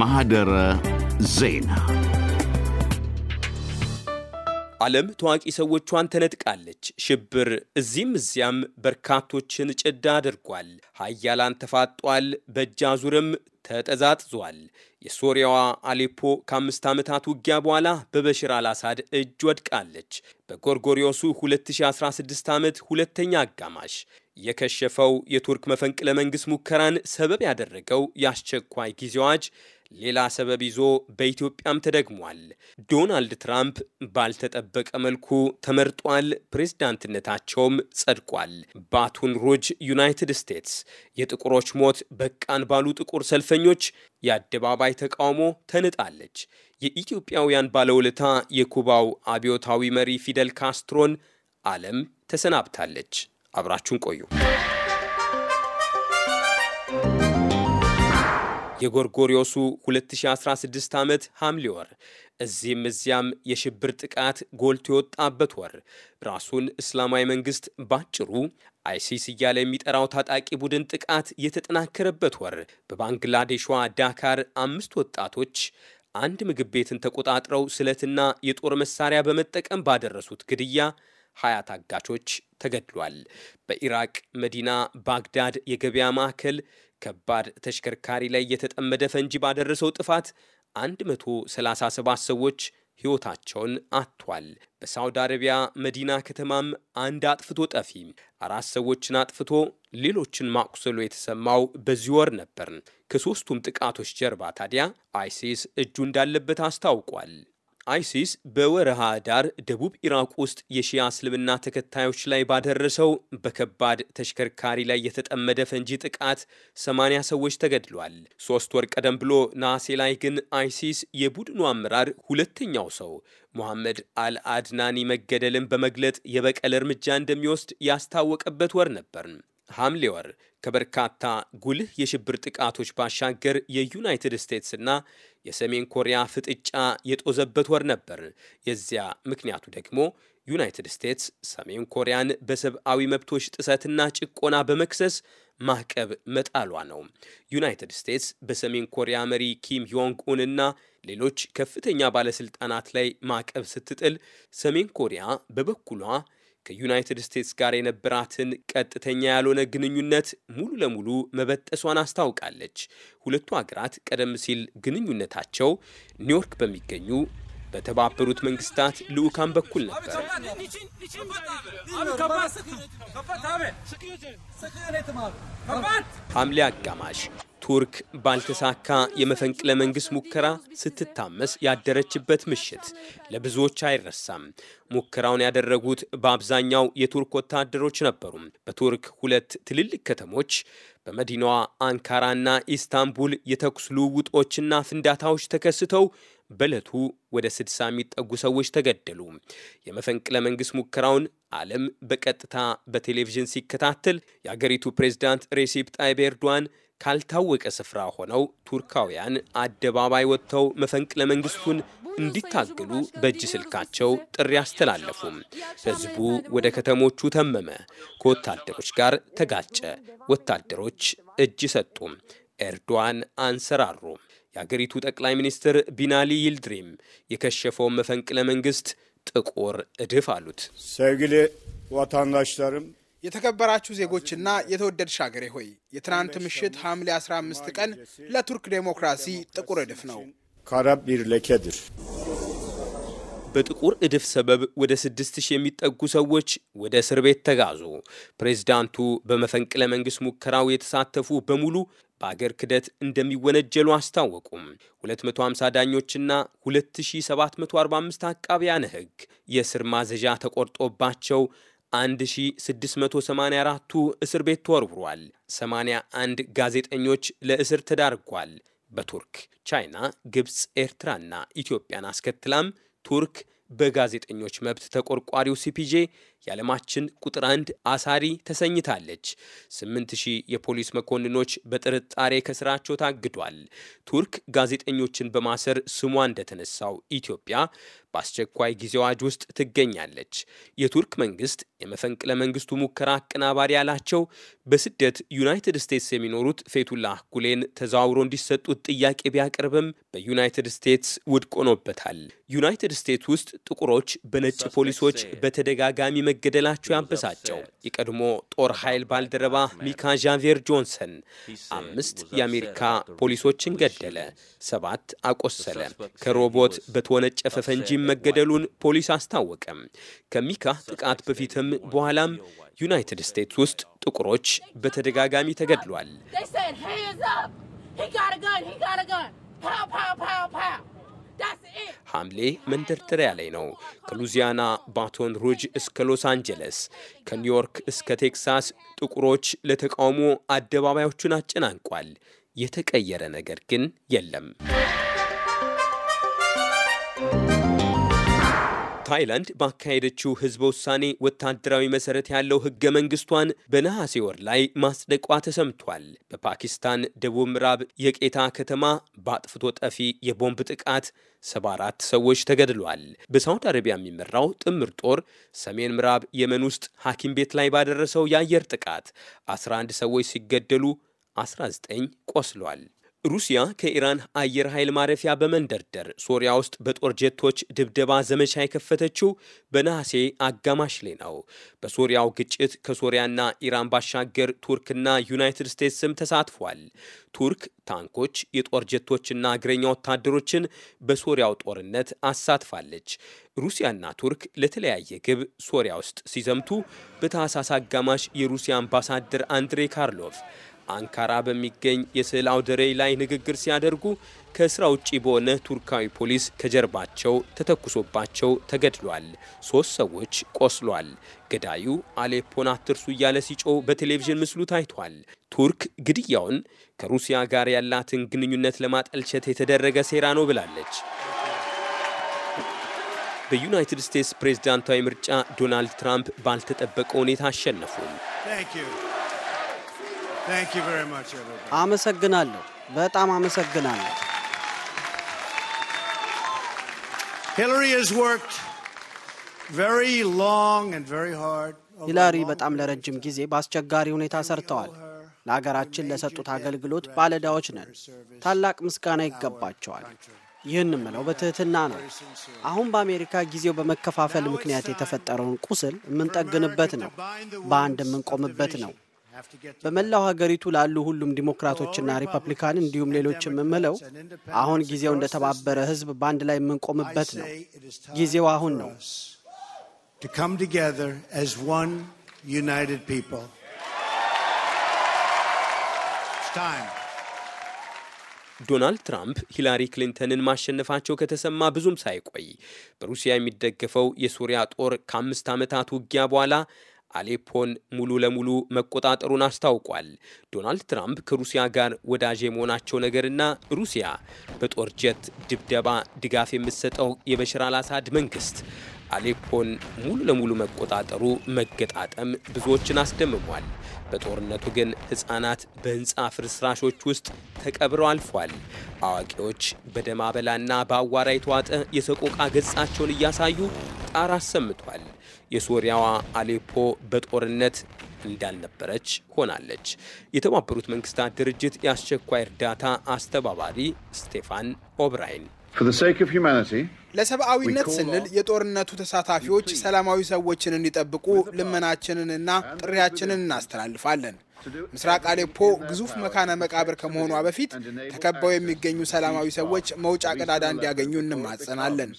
ማህደረ ዜና ዓለም ታዋቂ ሰዎቿን ተነጥቃለች። ሽብር እዚህም እዚያም በርካቶችን ጭዳ አድርጓል። ሀያላን ተፋጧል። በእጅ አዙርም ተጠዛጥዟል። የሶሪያዋ አሌፖ ከአምስት ዓመታት ውጊያ በኋላ በበሽር አልአሳድ እጅ ወድቃለች። በጎርጎሪዮሱ 2016 ዓመት ሁለተኛ አጋማሽ የከሸፈው የቱርክ መፈንቅለ መንግስት ሙከራን ሰበብ ያደረገው የአስቸኳይ ጊዜ አዋጅ ሌላ ሰበብ ይዞ በኢትዮጵያም ተደግሟል። ዶናልድ ትራምፕ ባልተጠበቀ መልኩ ተመርጧል፣ ፕሬዝዳንትነታቸውም ጸድቋል። ባቱን ሩጅ ዩናይትድ ስቴትስ የጥቁሮች ሞት በቃን ባሉ ጥቁር ሰልፈኞች የአደባባይ ተቃውሞ ተንጣለች። የኢትዮጵያውያን ባለውለታ የኩባው አብዮታዊ መሪ ፊደል ካስትሮን ዓለም ተሰናብታለች። አብራችሁን ቆዩ። የጎርጎሪዮሱ 2016 ዓመት ሐምሌ ወር እዚህም እዚያም የሽብር ጥቃት ጎልቶ የወጣበት ወር ራሱን እስላማዊ መንግስት ባጭሩ አይሲስ እያለ የሚጠራው ታጣቂ ቡድን ጥቃት የተጠናከረበት ወር በባንግላዴሿ ዳካር አምስት ወጣቶች አንድ ምግብ ቤትን ተቆጣጥረው ስለትና የጦር መሳሪያ በመጠቀም ባደረሱት ግድያ ሀያ ታጋቾች ተገድሏል። በኢራቅ መዲና ባግዳድ የገበያ ማዕከል ከባድ ተሽከርካሪ ላይ የተጠመደ ፈንጂ ባደረሰው ጥፋት 137 ሰዎች ሕይወታቸውን አጥቷል። በሳውዲ አረቢያ መዲና ከተማም አንድ አጥፍቶ ጠፊ አራት ሰዎችን አጥፍቶ ሌሎችን ማቁሰሉ የተሰማው በዚህ ወር ነበር። ከሦስቱም ጥቃቶች ጀርባ ታዲያ አይሲስ እጁ እንዳለበት አስታውቋል። አይሲስ በወረሃ ዳር ደቡብ ኢራቅ ውስጥ የሺያ እስልምና ተከታዮች ላይ ባደረሰው በከባድ ተሽከርካሪ ላይ የተጠመደ ፈንጂ ጥቃት 80 ሰዎች ተገድሏል። ሶስት ወር ቀደም ብሎ ነሐሴ ላይ ግን አይሲስ የቡድኑ አመራር ሁለተኛው ሰው ሙሐመድ አልአድናኒ መገደልን በመግለጥ የበቀል እርምጃ እንደሚወስድ ያስታወቀበት ወር ነበር። ሐምሌ ወር ከበርካታ ጉልህ የሽብር ጥቃቶች ባሻገር የዩናይትድ ስቴትስና የሰሜን ኮሪያ ፍጥጫ የጦዘበት ወር ነበር። የዚያ ምክንያቱ ደግሞ ዩናይትድ ስቴትስ ሰሜን ኮሪያን በሰብአዊ መብቶች ጥሰትና ጭቆና በመክሰስ ማዕቀብ መጣሏ ነው። ዩናይትድ ስቴትስ በሰሜን ኮሪያ መሪ ኪም ዮንግ ኡንና ሌሎች ከፍተኛ ባለስልጣናት ላይ ማዕቀብ ስትጥል ሰሜን ኮሪያ በበኩሏ ከዩናይትድ ስቴትስ ጋር የነበራትን ቀጥተኛ ያልሆነ ግንኙነት ሙሉ ለሙሉ መበጠሷን አስታውቃለች። ሁለቱ ሀገራት ቀደም ሲል ግንኙነታቸው ኒውዮርክ በሚገኙ በተባበሩት መንግስታት ልዑካን በኩል ነበር። ሐምሌ አጋማሽ ቱርክ ባልተሳካ የመፈንቅለ መንግስት ሙከራ ስትታመስ ያደረችበት ምሽት ለብዙዎች አይረሳም። ሙከራውን ያደረጉት በአብዛኛው የቱርክ ወታደሮች ነበሩ። በቱርክ ሁለት ትልልቅ ከተሞች በመዲናዋ አንካራና ኢስታንቡል የተኩስ ልውውጦችና ፍንዳታዎች ተከስተው በዕለቱ ወደ ስድሳ የሚጠጉ ሰዎች ተገደሉ። የመፈንቅለ መንግስት ሙከራውን ዓለም በቀጥታ በቴሌቪዥን ሲከታተል የአገሪቱ ፕሬዝዳንት ሬሲፕ ጣይብ ኤርዶዋን ካልታወቀ ስፍራ ሆነው ቱርካውያን አደባባይ ወጥተው መፈንቅለ መንግስቱን እንዲታገሉ በእጅ ስልካቸው ጥሪ አስተላለፉም። ህዝቡ ወደ ከተሞቹ ተመመ፣ ከወታደሮች ጋር ተጋጨ፣ ወታደሮች እጅ ሰጡም፣ ኤርዶዋን አንሰራሩ። የአገሪቱ ጠቅላይ ሚኒስትር ቢናሊ ይልድሪም የከሸፈውን መፈንቅለ መንግስት ጥቁር እድፍ አሉት። ሰግሌ ዋታንዳሽተርም የተከበራችሁ ዜጎችና የተወደድሽ ሀገሬ ሆይ የትናንት ምሽት ሐምሌ 15 ቀን ለቱርክ ዴሞክራሲ ጥቁር እድፍ ነው። ካራብ ለኬድር በጥቁር እድፍ ሰበብ ወደ ስድስት ሺህ የሚጠጉ ሰዎች ወደ እስር ቤት ተጋዙ። ፕሬዝዳንቱ በመፈንቅለ መንግስት ሙከራው የተሳተፉ በሙሉ በአገር ክደት እንደሚወነጀሉ አስታወቁም። 250 ዳኞችና 2745 አቃቢያነ ሕግ የእስር ማዘዣ ተቆርጦባቸው 1684ቱ እስር ቤት ተወርውሯል። 81 ጋዜጠኞች ለእስር ተዳርጓል። በቱርክ ቻይና፣ ግብፅ፣ ኤርትራና ኢትዮጵያን አስከትላም ቱርክ በጋዜጠኞች መብት ተቆርቋሪው ሲፒጄ የዓለማችን ቁጥር አንድ አሳሪ ተሰኝታለች። ስምንት ሺህ የፖሊስ መኮንኖች በጥርጣሬ ከስራቸው ታግዷል። ቱርክ ጋዜጠኞችን በማሰር ስሟ እንደተነሳው ኢትዮጵያ በአስቸኳይ ጊዜ አዋጅ ውስጥ ትገኛለች። የቱርክ መንግስት የመፈንቅለ መንግስቱ ሙከራ አቀናባሪ ያላቸው በስደት ዩናይትድ ስቴትስ የሚኖሩት ፌቱላህ ጉሌን ተዘዋውሮ እንዲሰጡት ጥያቄ ቢያቀርብም በዩናይትድ ስቴትስ ውድቅ ሆኖበታል። ዩናይትድ ስቴትስ ውስጥ ጥቁሮች በነጭ ፖሊሶች በተደጋጋሚ መገደላቸው ያበሳጨው የቀድሞ ጦር ኃይል ባልደረባ ሚካ ዣቪየር ጆንሰን አምስት የአሜሪካ ፖሊሶችን ገደለ፣ ሰባት አቆሰለ። ከሮቦት በተወነጨፈ ፈንጂ መገደሉን ፖሊስ አስታወቀም። ከሚካ ጥቃት በፊትም በኋላም ዩናይትድ ስቴትስ ውስጥ ጥቁሮች በተደጋጋሚ ተገድሏል። ሐምሌ መንደርደሪያ ላይ ነው። ከሉዚያና ባቶን ሩጅ እስከ ሎስ አንጀለስ፣ ከኒውዮርክ እስከ ቴክሳስ ጥቁሮች ለተቃውሞ አደባባዮቹን አጨናንቋል። የተቀየረ ነገር ግን የለም። ታይላንድ ባካሄደችው ህዝበ ውሳኔ ወታደራዊ መሰረት ያለው ህገ መንግስቷን በነሐሴ ወር ላይ ማጽደቋ ተሰምቷል። በፓኪስታን ደቡብ ምዕራብ የቄታ ከተማ በአጥፍቶ ጠፊ የቦምብ ጥቃት 74 ሰዎች ተገድሏል። በሳውዲ አረቢያ የሚመራው ጥምር ጦር ሰሜን ምዕራብ የመን ውስጥ ሐኪም ቤት ላይ ባደረሰው የአየር ጥቃት 11 ሰዎች ሲገደሉ 19 ቆስሏል። ሩሲያ ከኢራን አየር ኃይል ማረፊያ በመንደርደር ሶሪያ ውስጥ በጦር ጀቶች ድብደባ ዘመቻ የከፈተችው በነሐሴ አጋማሽ ላይ ነው። በሶሪያው ግጭት ከሶሪያና ኢራን ባሻገር ቱርክና ዩናይትድ ስቴትስም ተሳትፏል። ቱርክ ታንኮች፣ የጦር ጀቶችና እግረኛ ወታደሮችን በሶሪያው ጦርነት አሳትፋለች። ሩሲያና ቱርክ ለተለያየ ግብ ሶሪያ ውስጥ ሲዘምቱ በታህሳስ አጋማሽ የሩሲያ አምባሳደር አንድሬ ካርሎቭ አንካራ በሚገኝ የስዕል አውደ ርዕይ ላይ ንግግር ሲያደርጉ ከስራ ውጪ በሆነ ቱርካዊ ፖሊስ ከጀርባቸው ተተኩሶባቸው ተገድሏል። ሶስት ሰዎች ቆስሏል። ገዳዩ አሌፖን አትርሱ እያለ ሲጮ በቴሌቪዥን ምስሉ ታይቷል። ቱርክ ግድያውን ከሩሲያ ጋር ያላትን ግንኙነት ለማጠልሸት የተደረገ ሴራ ነው ብላለች። በዩናይትድ ስቴትስ ፕሬዝዳንታዊ ምርጫ ዶናልድ ትራምፕ ባልተጠበቀ ሁኔታ አሸነፉም። አመሰግናለሁ። በጣም አመሰግናለሁ። ሂላሪ በጣም ለረጅም ጊዜ በአስቸጋሪ ሁኔታ ሰርተዋል። ለሀገራችን ለሰጡት አገልግሎት ባለዕዳዎች ነን። ታላቅ ምስጋና ይገባቸዋል። ይህን ምለው በትህትና ነው። አሁን በአሜሪካ ጊዜው በመከፋፈል ምክንያት የተፈጠረውን ቁስል የምንጠግንበት ነው። በአንድ የምንቆምበት ነው። በመላው ሀገሪቱ ላሉ ሁሉም ዲሞክራቶችና ሪፐብሊካን እንዲሁም ሌሎች የምምለው አሁን ጊዜው እንደተባበረ ሕዝብ በአንድ ላይ የምንቆምበት ነው። ጊዜው አሁን ነው። ዶናልድ ትራምፕ ሂላሪ ክሊንተንን ማሸነፋቸው ከተሰማ ብዙም ሳይቆይ በሩሲያ የሚደገፈው የሱሪያ ጦር ከአምስት ዓመታት ውጊያ በኋላ አሌፖን ሙሉ ለሙሉ መቆጣጠሩን አስታውቋል። ዶናልድ ትራምፕ ከሩሲያ ጋር ወዳጅ የመሆናቸው ነገርና ሩሲያ በጦር ጀት ድብደባ ድጋፍ የምትሰጠው የበሽር አላሳድ መንግስት አሌፖን ሙሉ ለሙሉ መቆጣጠሩ መገጣጠም ብዙዎችን አስደምሟል። በጦርነቱ ግን ሕፃናት በሕንፃ ፍርስራሾች ውስጥ ተቀብረው አልፏል። አዋቂዎች በደማበላና በአዋራ የተዋጠ የሰቆቃ ገጻቸውን እያሳዩ ጣር አሰምቷል። የሶሪያዋ አሌፖ በጦርነት እንዳልነበረች ሆናለች። የተባበሩት መንግስታት ድርጅት የአስቸኳይ እርዳታ አስተባባሪ ስቴፋን ኦብራይን ለሰብአዊነት ስንል የጦርነቱ ተሳታፊዎች ሰላማዊ ሰዎችን እንዲጠብቁ ልመናችንንና ጥሪያችንን እናስተላልፋለን። ምስራቅ አሌፖ ግዙፍ መካነ መቃብር ከመሆኗ በፊት ተከበው የሚገኙ ሰላማዊ ሰዎች መውጫ ቀዳዳ እንዲያገኙ እንማጸናለን።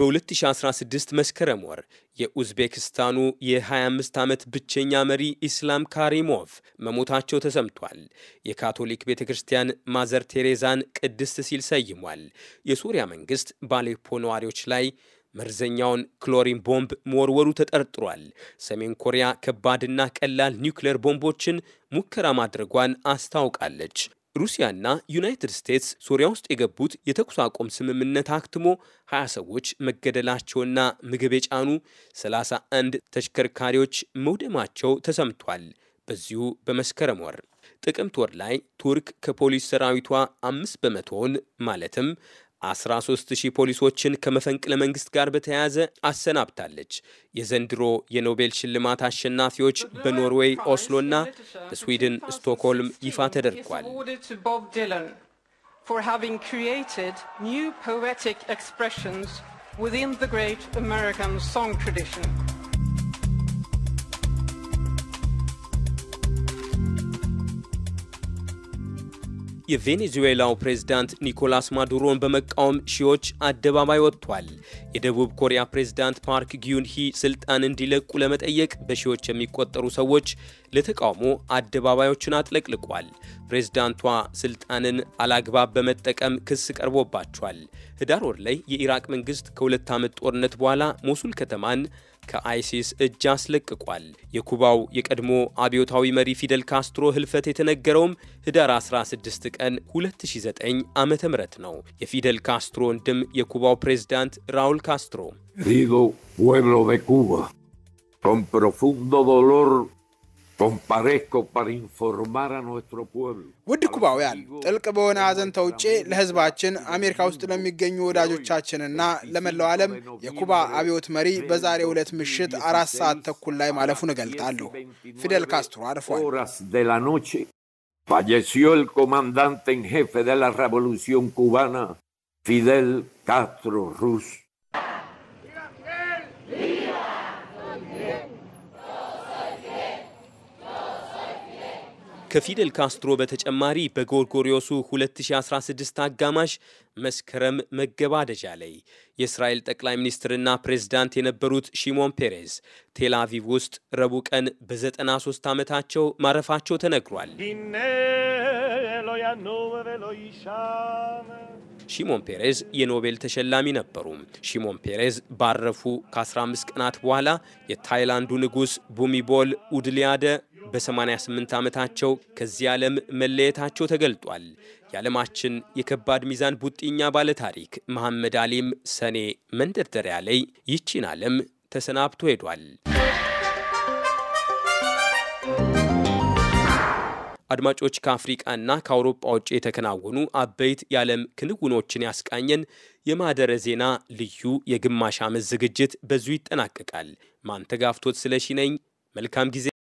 በ2016 መስከረም ወር የኡዝቤክስታኑ የ25 ዓመት ብቸኛ መሪ ኢስላም ካሪሞቭ መሞታቸው ተሰምቷል። የካቶሊክ ቤተ ክርስቲያን ማዘር ቴሬዛን ቅድስት ሲል ሰይሟል። የሱሪያ መንግስት ባሌፖ ነዋሪዎች ላይ መርዘኛውን ክሎሪን ቦምብ መወርወሩ ተጠርጥሯል። ሰሜን ኮሪያ ከባድና ቀላል ኒውክሌር ቦምቦችን ሙከራ ማድረጓን አስታውቃለች። ሩሲያና ዩናይትድ ስቴትስ ሶሪያ ውስጥ የገቡት የተኩስ አቁም ስምምነት አክትሞ 20 ሰዎች መገደላቸውና ምግብ የጫኑ 31 ተሽከርካሪዎች መውደማቸው ተሰምቷል። በዚሁ በመስከረም ወር ጥቅምት ወር ላይ ቱርክ ከፖሊስ ሰራዊቷ አምስት በመቶውን ማለትም 13000 ፖሊሶችን ከመፈንቅለ መንግስት ጋር በተያያዘ አሰናብታለች። የዘንድሮ የኖቤል ሽልማት አሸናፊዎች በኖርዌይ ኦስሎና በስዊድን ስቶክሆልም ይፋ ተደርጓል። for የቬኔዙዌላው ፕሬዝዳንት ኒኮላስ ማዱሮን በመቃወም ሺዎች አደባባይ ወጥቷል። የደቡብ ኮሪያ ፕሬዝዳንት ፓርክ ጊዩንሂ ስልጣን እንዲለቁ ለመጠየቅ በሺዎች የሚቆጠሩ ሰዎች ለተቃውሞ አደባባዮችን አጥለቅልቋል። ፕሬዝዳንቷ ስልጣንን አላግባብ በመጠቀም ክስ ቀርቦባቸዋል። ህዳር ወር ላይ የኢራቅ መንግስት ከሁለት ዓመት ጦርነት በኋላ ሞሱል ከተማን ከአይሲስ እጅ አስለቅቋል። የኩባው የቀድሞ አብዮታዊ መሪ ፊደል ካስትሮ ህልፈት የተነገረውም ህዳር 16 ቀን 2009 ዓ ም ነው። የፊደል ካስትሮ ወንድም የኩባው ፕሬዝዳንት ራውል ካስትሮ ሪዶ ዶሎር comparezco ፓር informar a nuestro ውድ ኩባውያን ጥልቅ በሆነ ሐዘን ተውጬ ለህዝባችን አሜሪካ ውስጥ ለሚገኙ ወዳጆቻችንና ለመላው ዓለም የኩባ አብዮት መሪ በዛሬ ሁለት ምሽት አራት ሰዓት ተኩል ላይ ማለፉን እገልጣለሁ። ፊደል ካስትሮ አርፏል። Falleció el comandante en jefe de la ሬቮሉሲዮን ኩባና ፊደል ካስትሮ ሩስ። ከፊደል ካስትሮ በተጨማሪ በጎርጎሪዮሱ 2016 አጋማሽ መስከረም መገባደጃ ላይ የእስራኤል ጠቅላይ ሚኒስትርና ፕሬዝዳንት የነበሩት ሺሞን ፔሬዝ ቴል ውስጥ ረቡዕ ቀን በ93 ዓመታቸው ማረፋቸው ተነግሯል። ሺሞን ፔሬዝ የኖቤል ተሸላሚ ነበሩ። ሺሞን ፔሬዝ ባረፉ ከ15 ቀናት በኋላ የታይላንዱ ንጉሥ ቡሚቦል ኡድሊያደ በ88 ዓመታቸው ከዚህ ዓለም መለየታቸው ተገልጧል። የዓለማችን የከባድ ሚዛን ቡጢኛ ባለታሪክ መሐመድ አሊም ሰኔ መንደርደሪያ ላይ ይቺን ዓለም ተሰናብቶ ሄዷል። አድማጮች ከአፍሪቃና ከአውሮፓ ውጭ የተከናወኑ አበይት የዓለም ክንውኖችን ያስቃኘን የማህደረ ዜና ልዩ የግማሽ ዓመት ዝግጅት በዙ ይጠናቀቃል። ማንተጋፍቶት ስለሺ ነኝ። መልካም ጊዜ።